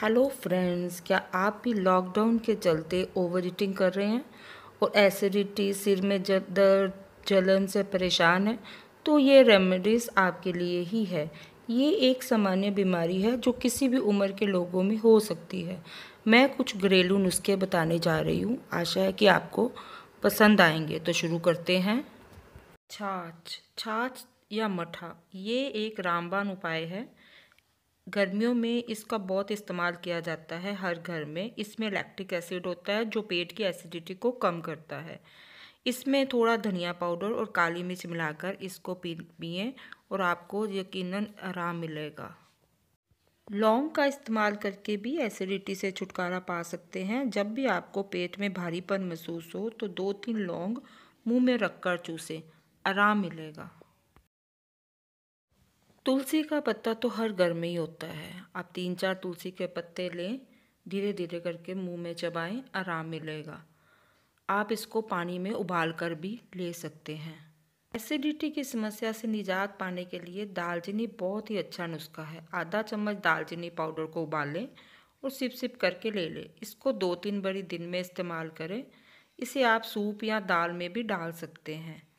hello friends क्या आप भी लॉकडाउन के चलते ओवर ईटिंग कर रहे हैं और एसिडिटी सिर में दर्द जलन से परेशान है तो ये रेमेडीज़ आपके लिए ही है ये एक सामान्य बीमारी है जो किसी भी उम्र के लोगों में हो सकती है मैं कुछ घरेलू नुस्खे बताने जा रही हूँ आशा है कि आपको पसंद आएंगे तो शुरू करते हैं छाछ छाछ या मठा ये एक रामबान उपाय है गर्मियों में इसका बहुत इस्तेमाल किया जाता है हर घर में इसमें लैक्टिक एसिड होता है जो पेट की एसिडिटी को कम करता है इसमें थोड़ा धनिया पाउडर और काली मिर्च मिलाकर इसको पी पिए और आपको यकीनन आराम मिलेगा लौंग का इस्तेमाल करके भी एसिडिटी से छुटकारा पा सकते हैं जब भी आपको पेट में भारीपन महसूस हो तो दो तीन लौंग मुंह में रखकर चूसें आराम मिलेगा तुलसी का पत्ता तो हर घर में ही होता है आप तीन चार तुलसी के पत्ते लें धीरे धीरे करके मुंह में चबाएं आराम मिलेगा आप इसको पानी में उबाल कर भी ले सकते हैं एसिडिटी की समस्या से निजात पाने के लिए दालचीनी बहुत ही अच्छा नुस्खा है आधा चम्मच दालचीनी पाउडर को उबालें और सिप सिप करके ले लें इसको दो तीन बड़ी दिन में इस्तेमाल करें इसे आप सूप या दाल में भी डाल सकते हैं